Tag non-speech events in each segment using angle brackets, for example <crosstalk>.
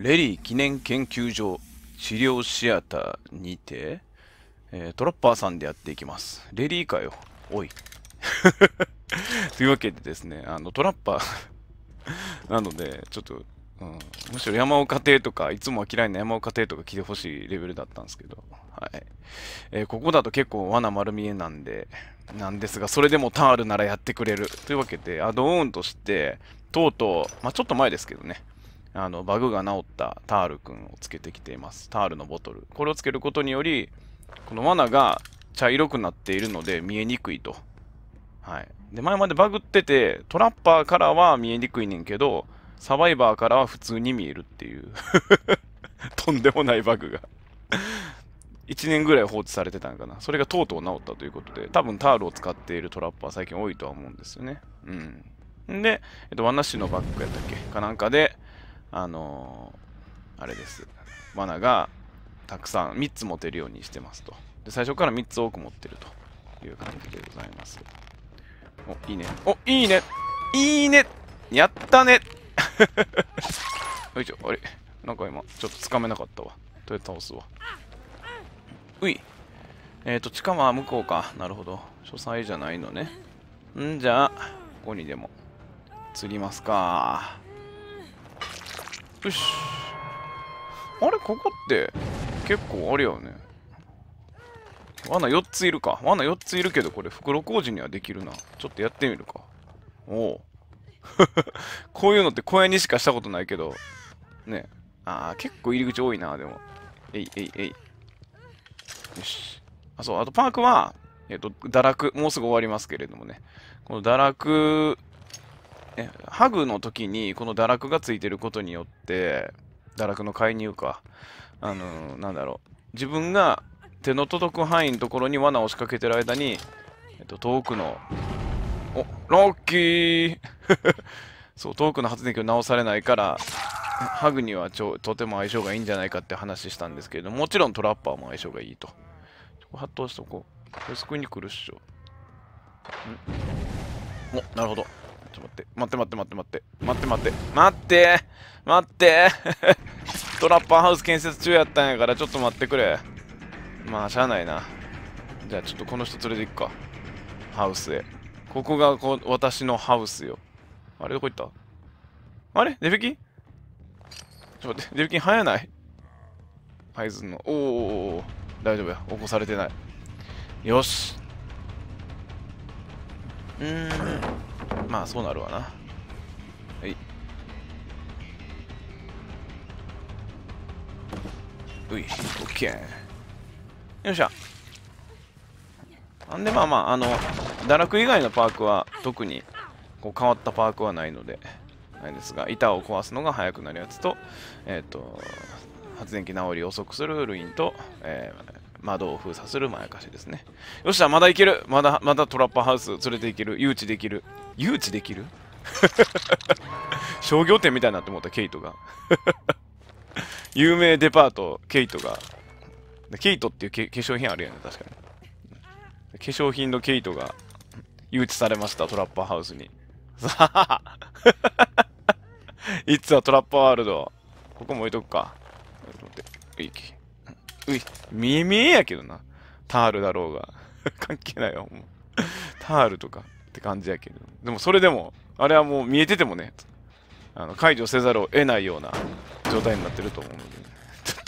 レリー記念研究所治療シアターにて、えー、トラッパーさんでやっていきます。レリーかよ。おい。<laughs> というわけでですね、あの、トラッパー <laughs> なので、ちょっと、うん、むしろ山岡亭とか、いつもは嫌いな山岡亭とか来てほしいレベルだったんですけど、はい。えー、ここだと結構罠丸見えなんで、なんですが、それでもタールならやってくれる。というわけで、アドオンとして、とうとう、まあ、ちょっと前ですけどね、あのバグが治ったタールくんをつけてきていますタールのボトルこれをつけることによりこの罠が茶色くなっているので見えにくいとはいで前までバグっててトラッパーからは見えにくいねんけどサバイバーからは普通に見えるっていう <laughs> とんでもないバグが1年ぐらい放置されてたんかな。それがとうとう治ったということで、多分タールを使っているトラッパー最近多いとは思うんですよね。うん。んで、えっと、ワンのバッグやったっけかなんかで、あのー、あれです。罠がたくさん、3つ持てるようにしてますと。で、最初から3つ多く持ってるという感じでございます。お、いいね。お、いいねいいねやったねよいしょ、あれなんか今、ちょっとつかめなかったわ。とりあえず倒すわ。ういえっ、ー、と、地下は向こうか。なるほど。書斎じゃないのね。んじゃあ、ここにでも、釣りますか。よしあれここって結構あれやね罠4ついるか罠4ついるけどこれ袋小路にはできるなちょっとやってみるかおお <laughs> こういうのって小屋にしかしたことないけどねああ結構入り口多いなでもえいえいえいよしあそうあとパークはえっ、ー、と堕落もうすぐ終わりますけれどもねこの堕落ね、ハグの時にこの堕落がついてることによって、堕落の介入か、あのー、なんだろう、自分が手の届く範囲のところに罠を仕掛けてる間に、えっと、遠くの、お、ラッキー <laughs> そう、遠くの発電機を直されないから、ハグにはちょとても相性がいいんじゃないかって話したんですけれども、もちろんトラッパーも相性がいいと。ちょ発動しとこう。これ救いに来るっしょ。んお、なるほど。ちょっと待って待って待って待って待って待って待って待って待ってトラッパーハウス建設中やったんやからちょっと待ってくれまあしゃあないなじゃあちょっとこの人連れて行くかハウスへここがこ私のハウスよあれどこ行ったあれデビキンちょっと待ってデビキン入ないハイズンのおお大丈夫や起こされてないよしうんまあそうなるわなはいおいオッケーよっしゃなんでまあまああの堕落以外のパークは特にこう変わったパークはないのでないですが板を壊すのが早くなるやつとえっ、ー、と発電機直りを遅くするルインと、えー、窓を封鎖するまやかしですね。よっしゃ、まだいけるまだ、まだトラッパーハウス連れていける誘致できる誘致できる <laughs> 商業店みたいになって思った、ケイトが。<laughs> 有名デパート、ケイトが。ケイトっていう化粧品あるよね、確かに。化粧品のケイトが誘致されました、トラッパーハウスに。さ <laughs> あいつはトラッパーワールド。ここも置いとくか。ちょっと待って。いいうい、見え見えやけどな。タールだろうが。<laughs> 関係ないわ、もう。タールとかって感じやけど。でもそれでも、あれはもう見えててもね、あの解除せざるを得ないような状態になってると思うので、ね、ちょっ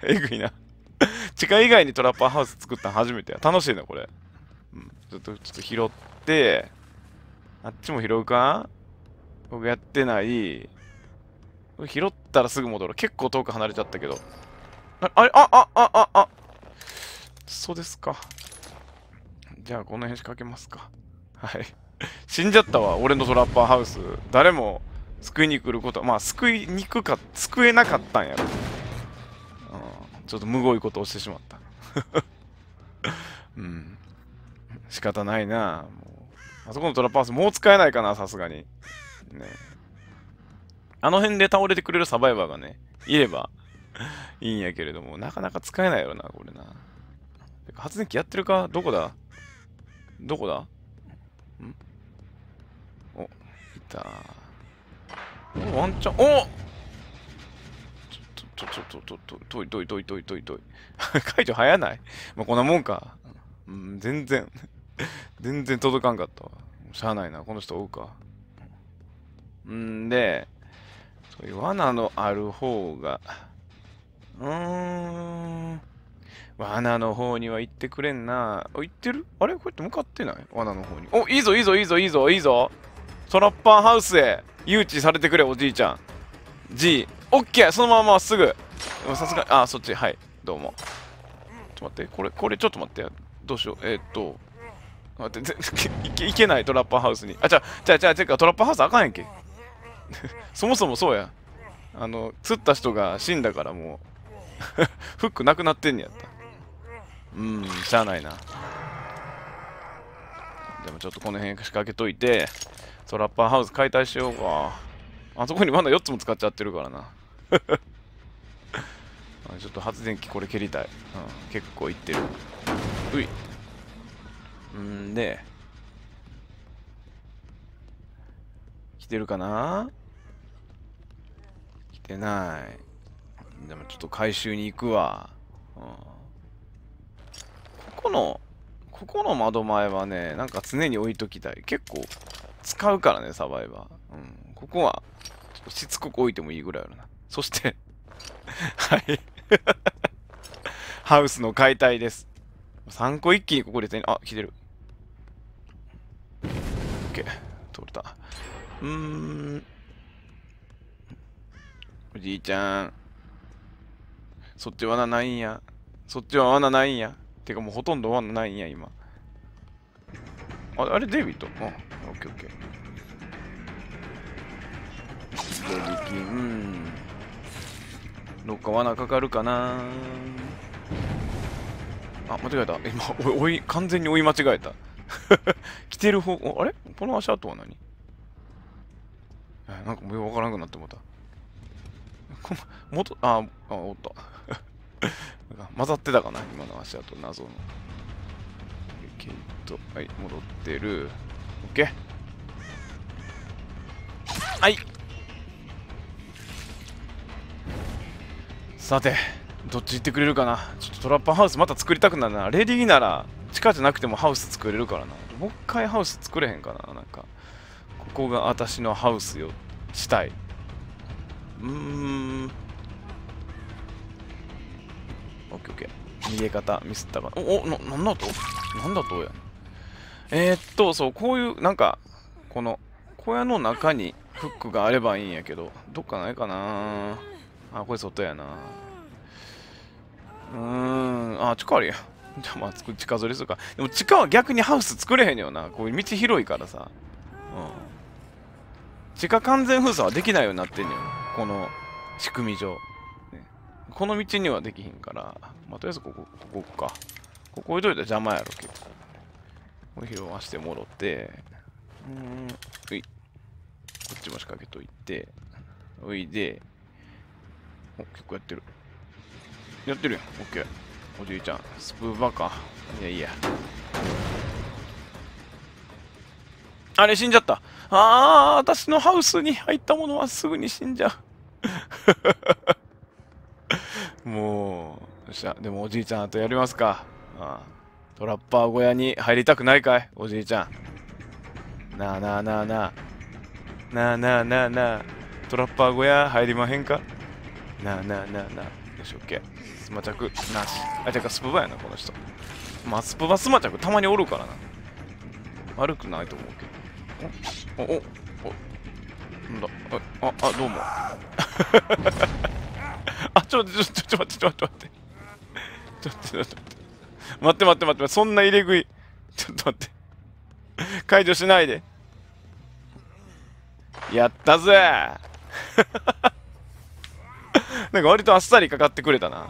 と <laughs> えぐいな地下以外にトラッパーハウス作ったの初めてや。楽しいな、これ。うん、ちょっと、ちょっと拾って、あっちも拾うか僕やってない。拾ったらすぐ戻る。結構遠く離れちゃったけど。あ、あれあ、あ、あ、あ、あ。そうですか。じゃあ、この辺仕掛けますか。はい。<laughs> 死んじゃったわ、俺のトラッパーハウス。誰も救いに来ることは、まあ、救いにくか、救えなかったんやろ。うん、ちょっとむごいことをしてしまった。<laughs> うん。仕方ないなもう。あそこのトラッパーハウス、もう使えないかな、さすがに。ね。あの辺で倒れてくれるサバイバーがね、いれば、<laughs> いいんやけれども、なかなか使えないよな、これな。発電機やってるかどこだどこだんお、いた。お、ワンチャン、おちょ、ちょ、ちょ、ちょ、ちょ、遠い、遠い、遠い、遠い、遠い、遠い。解除早ないまあ、こんなもんか。うん、全然 <laughs> 全然届かんかったわ。しゃあないな、この人追うか。んで、そういう罠のある方が、うーん。罠の方には行ってくれんな。行ってるあれこうやって向かってない罠の方に。お、いいぞ、いいぞ、いいぞ、いいぞ、いいぞ。トラッパーハウスへ誘致されてくれ、おじいちゃん。G。オッケーそのまままっすぐ。さすがあ、そっち。はい。どうも。ちょっと待って。これ、これ、ちょっと待って。どうしよう。えー、っと。待って、<laughs> いけいけない、トラッパーハウスに。あ、ちゃ、ちゃ、ちゃ、ちゃ、トラッパーハウスあかんやんけ。<laughs> そもそもそうや。あの、釣った人が死んだからもう。フックなくなってんねやったうんしゃあないなでもちょっとこの辺仕掛けといてトラッパーハウス解体しようかあそこにまだ4つも使っちゃってるからな <laughs> ちょっと発電機これ蹴りたい、うん、結構いってるういうんで来てるかな来てないでもちょっと回収に行くわ。うん、ここの、ここの窓前はね、なんか常に置いときたい。結構使うからね、サバイバー。うん、ここは、しつこく置いてもいいぐらいあるな。そして <laughs> はいハウスの解体です。3個一気にここで手に、あ、来てる。OK。取れた。うーん。おじいちゃん。そっち罠ないんや。そっちは罠ないんや。てかもうほとんど罠ないんや、今。あれ、あれデビットあ、オッケーオッケー。デビキン。どっか罠かかるかなあ、間違えた。今、追い、完全に追い間違えた。<laughs> 来てる方、あれこの足跡は何なんかもう分わからなくなってもうた。元、あ、あ、おった。混ざってたかな今の足跡謎の。ケイト。はい、戻ってる。OK。はい。さて、どっち行ってくれるかなちょっとトラッパーハウスまた作りたくなるな。レディーなら、地下じゃなくてもハウス作れるからな。もう一回ハウス作れへんかななんか、ここが私のハウスよ。したい。うーん。ッケーオッケー。逃げ方ミスったか。お、お、な、なんだとなんだとや。えー、っと、そう、こういう、なんか、この、小屋の中にフックがあればいいんやけど、どっかないかなあ、これ外やなうーん、あ、地下ありや。じゃあまあ、地下取りするか。でも地下は逆にハウス作れへんよな。こういう道広いからさ。うん。地下完全封鎖はできないようになってんのよこの仕組み上。この道にはできひんから、まあ、とりあえずここ、ここか。ここ置いといたら邪魔やろ、結構。これ拾わして戻って、うん、うい。こっちも仕掛けといて、おいで、お、結構やってる。やってるやん、オッケー。おじいちゃん、スプーバーか。いやいや。あれ死んじゃった。ああ、私のハウスに入ったものはすぐに死んじゃう。<laughs> よっしゃ。でもおじいちゃんあとやりますか。ああトラッパー小屋に入りたくないかいおじいちゃん。なあなあなあなあ。なあなあなあなあ。トラッパー小屋入りまへんかなあなあなあなあ。よし、オッケー。スマチャク、なし。あ、てかスプバやな、この人。まあ、スプバスマチャクたまにおるからな。悪くないと思うけど。おおおなんだあ、あ、どうも。<laughs> あ、ちょ、ちょ、ちょ、ちょ、待って、ちょ、待って。ちょっと待って待って待って待ってそんな入れ食いちょっと待って解除しないでやったぜ <laughs> なんか割とあっさりかかってくれたな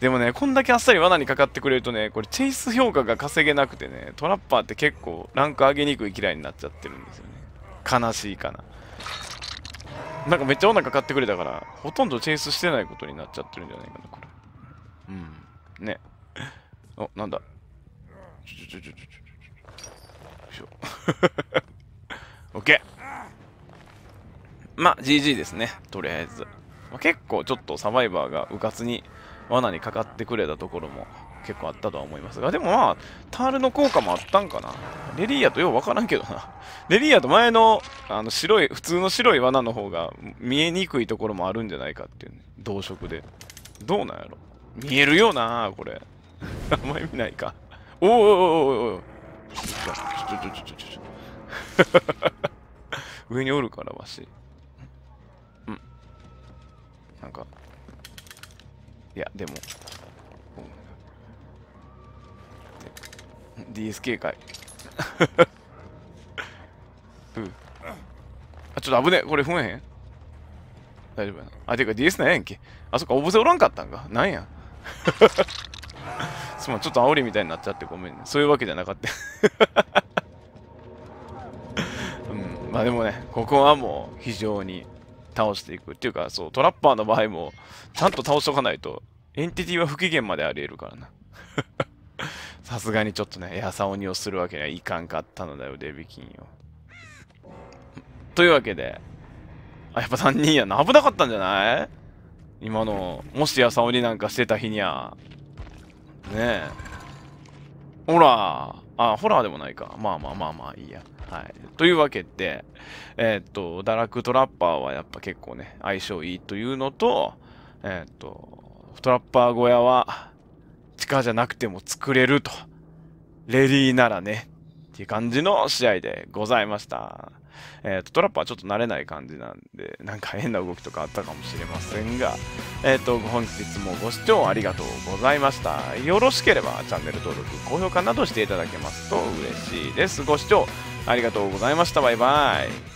でもねこんだけあっさり罠にかかってくれるとねこれチェイス評価が稼げなくてねトラッパーって結構ランク上げにくい嫌いになっちゃってるんですよね悲しいかななんかめっちゃ罠かかってくれたからほとんどチェイスしてないことになっちゃってるんじゃないかなこれうんねおなんだちょちょちょちょちょちょよいしょ OK まあ GG ですねとりあえず、まあ、結構ちょっとサバイバーがうかつに罠にかかってくれたところも結構あったとは思いますがでもまあタールの効果もあったんかなレリーアとよう分からんけどな <laughs> レリーアと前のあの白い普通の白い罠の方が見えにくいところもあるんじゃないかっていう、ね、同色でどうなんやろ見えるよなこれ <laughs> あんまり見ないかおーおおおお上におるからわしうんなんかいやでも DSK かい <laughs> うん、あちょっと危ねえこれ踏めへん大丈夫やなあてか DS なんやんけあそっかおぼせおらんかったんかなんや <laughs> すまん、ちょっと煽りみたいになっちゃってごめんね。そういうわけじゃなかった。<laughs> うん、まあでもね、ここはもう非常に倒していく。っていうか、そう、トラッパーの場合も、ちゃんと倒しとかないと、エンティティは不機嫌まであり得るからな。<laughs> さすがにちょっとね、やさ鬼をするわけにはいかんかったのだよ、デビキンよ。というわけで、あ、やっぱ3人やな。危なかったんじゃない今の、もしやさおりなんかしてた日にゃ。ねえ。ほら。あ、ホラーでもないか。まあまあまあまあ、いいや。はい。というわけで、えー、っと、堕落トラッパーはやっぱ結構ね、相性いいというのと、えー、っと、トラッパー小屋は、地下じゃなくても作れると。レディーならね、っていう感じの試合でございました。えっ、ー、と、トラップはちょっと慣れない感じなんで、なんか変な動きとかあったかもしれませんが、えっ、ー、と、本日もご視聴ありがとうございました。よろしければチャンネル登録、高評価などしていただけますと嬉しいです。ご視聴ありがとうございました。バイバイ。